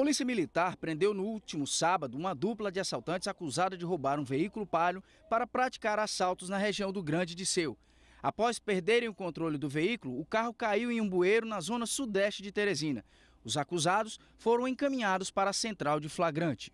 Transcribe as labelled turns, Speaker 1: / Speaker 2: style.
Speaker 1: Polícia Militar prendeu no último sábado uma dupla de assaltantes acusada de roubar um veículo palio para praticar assaltos na região do Grande Disseu. Após perderem o controle do veículo, o carro caiu em um bueiro na zona sudeste de Teresina. Os acusados foram encaminhados para a central de flagrante.